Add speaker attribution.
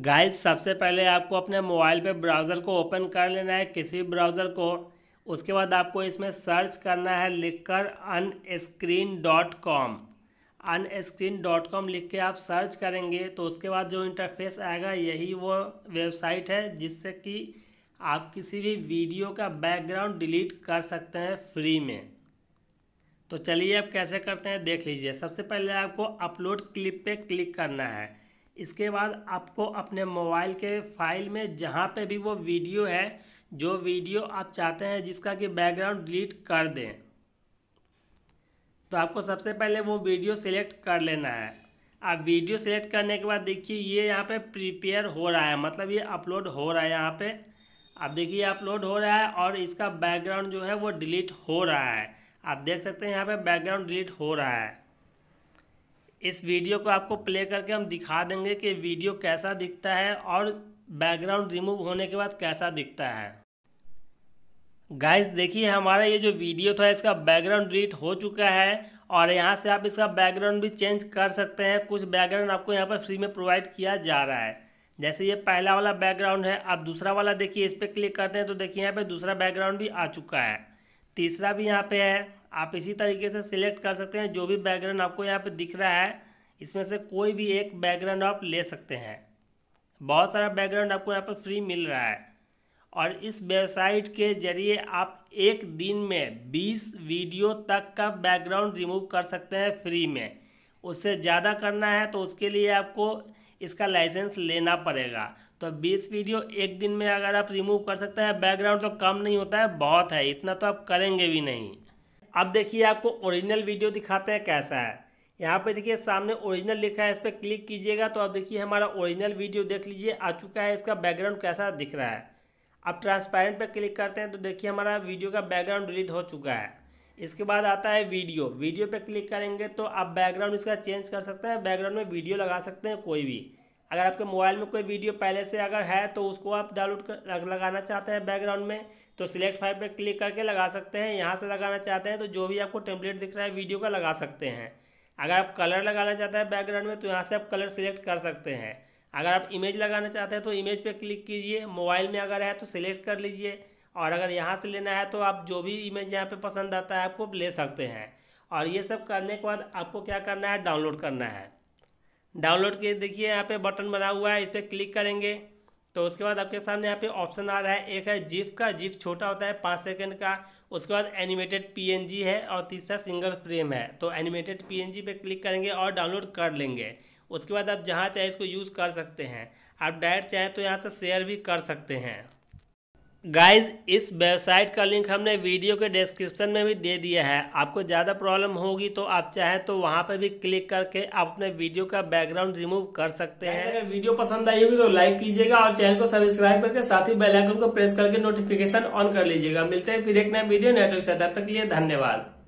Speaker 1: guys सबसे पहले आपको अपने मोबाइल पे ब्राउज़र को ओपन कर लेना है किसी ब्राउज़र को उसके बाद आपको इसमें सर्च करना है लिखकर unscreen dot com unscreen dot com लिख के आप सर्च करेंगे तो उसके बाद जो इंटरफेस आएगा यही वो वेबसाइट है जिससे कि आप किसी भी वीडियो का बैकग्राउंड डिलीट कर सकते हैं फ्री में तो चलिए आप कैसे करते हैं देख लीजिए सबसे पहले आपको अपलोड क्लिप पे क्लिक करना है इसके बाद आपको अपने मोबाइल के फाइल में जहाँ पे भी वो वीडियो है जो वीडियो आप चाहते हैं जिसका कि बैकग्राउंड डिलीट कर दें तो आपको सबसे पहले वो वीडियो सिलेक्ट कर लेना है आप वीडियो सिलेक्ट करने के बाद देखिए ये यहाँ पे प्रिपेयर हो रहा है मतलब ये अपलोड हो रहा है यहाँ पे आप देखिए अपलोड हो रहा है और इसका बैकग्राउंड जो है वो डिलीट हो रहा है आप देख सकते हैं यहाँ पे बैकग्राउंड डिलीट हो रहा है इस वीडियो को आपको प्ले करके हम दिखा देंगे कि वीडियो कैसा दिखता है और बैकग्राउंड रिमूव होने के बाद कैसा दिखता है गाइस देखिए हमारा ये जो वीडियो था इसका बैकग्राउंड रीट हो चुका है और यहाँ से आप इसका बैकग्राउंड भी चेंज कर सकते हैं कुछ बैकग्राउंड आपको यहाँ पर फ्री में प्रोवाइड किया जा रहा है जैसे ये पहला वाला बैकग्राउंड है आप दूसरा वाला देखिए इस पर क्लिक करते हैं तो देखिए यहाँ पर दूसरा बैकग्राउंड भी आ चुका है तीसरा भी यहाँ पे है आप इसी तरीके से सिलेक्ट कर सकते हैं जो भी बैकग्राउंड आपको यहाँ पे दिख रहा है इसमें से कोई भी एक बैकग्राउंड आप ले सकते हैं बहुत सारा बैकग्राउंड आपको यहाँ पर फ्री मिल रहा है और इस वेबसाइट के जरिए आप एक दिन में 20 वीडियो तक का बैकग्राउंड रिमूव कर सकते हैं फ्री में उससे ज़्यादा करना है तो उसके लिए आपको इसका लाइसेंस लेना पड़ेगा तो 20 वीडियो एक दिन में अगर आप रिमूव कर सकते हैं बैकग्राउंड तो कम नहीं होता है बहुत है इतना तो आप करेंगे भी नहीं अब देखिए आपको ओरिजिनल वीडियो दिखाते हैं कैसा है यहाँ पे देखिए सामने ओरिजिनल लिखा है इस पर क्लिक कीजिएगा तो अब देखिए हमारा ओरिजिनल वीडियो देख लीजिए आ चुका है इसका बैकग्राउंड कैसा दिख रहा है अब ट्रांसपेरेंट पर क्लिक करते हैं तो देखिए हमारा वीडियो का बैकग्राउंड डिलीट हो चुका है इसके बाद आता है वीडियो वीडियो पर क्लिक करेंगे तो आप बैकग्राउंड इसका चेंज कर सकते हैं बैकग्राउंड में वीडियो लगा सकते हैं कोई भी अगर आपके मोबाइल में कोई वीडियो पहले से अगर है तो उसको आप डाउनलोड लगाना चाहते हैं बैकग्राउंड में तो सिलेक्ट फाइव पर क्लिक करके लगा सकते हैं यहाँ से लगाना चाहते हैं तो जो भी आपको टेम्पलेट दिख रहा है वीडियो का लगा सकते हैं अगर आप कलर लगाना चाहते हैं बैकग्राउंड में तो यहाँ से आप कलर सिलेक्ट कर सकते हैं अगर आप इमेज लगाना चाहते हैं तो इमेज पे क्लिक कीजिए मोबाइल में अगर है तो सिलेक्ट कर लीजिए और अगर यहाँ से लेना है तो आप जो भी इमेज यहाँ पे पसंद आता है आपको ले सकते हैं और ये सब करने के बाद आपको क्या करना है डाउनलोड करना है डाउनलोड के देखिए यहाँ पे बटन बना हुआ है इस पर क्लिक करेंगे तो उसके बाद आपके सामने यहाँ पे ऑप्शन आ रहा है एक है जिप का जिप छोटा होता है पाँच सेकंड का उसके बाद एनिमेटेड पीएनजी है और तीसरा सिंगल फ्रेम है तो एनिमेटेड पीएनजी पे क्लिक करेंगे और डाउनलोड कर लेंगे उसके बाद आप जहाँ चाहे इसको यूज़ कर सकते हैं आप डायरेक्ट चाहें तो यहाँ से शेयर भी कर सकते हैं गाइज इस वेबसाइट का लिंक हमने वीडियो के डिस्क्रिप्शन में भी दे दिया है आपको ज़्यादा प्रॉब्लम होगी तो आप चाहें तो वहाँ पर भी क्लिक करके आप अपने वीडियो का बैकग्राउंड रिमूव कर सकते हैं अगर वीडियो पसंद आई होगी तो लाइक कीजिएगा और चैनल को सब्सक्राइब करके साथ ही बेल आइकन को प्रेस करके नोटिफिकेशन ऑन कर लीजिएगा मिलते हैं फिर एक नया वीडियो नेटवर्क से तब तक के लिए धन्यवाद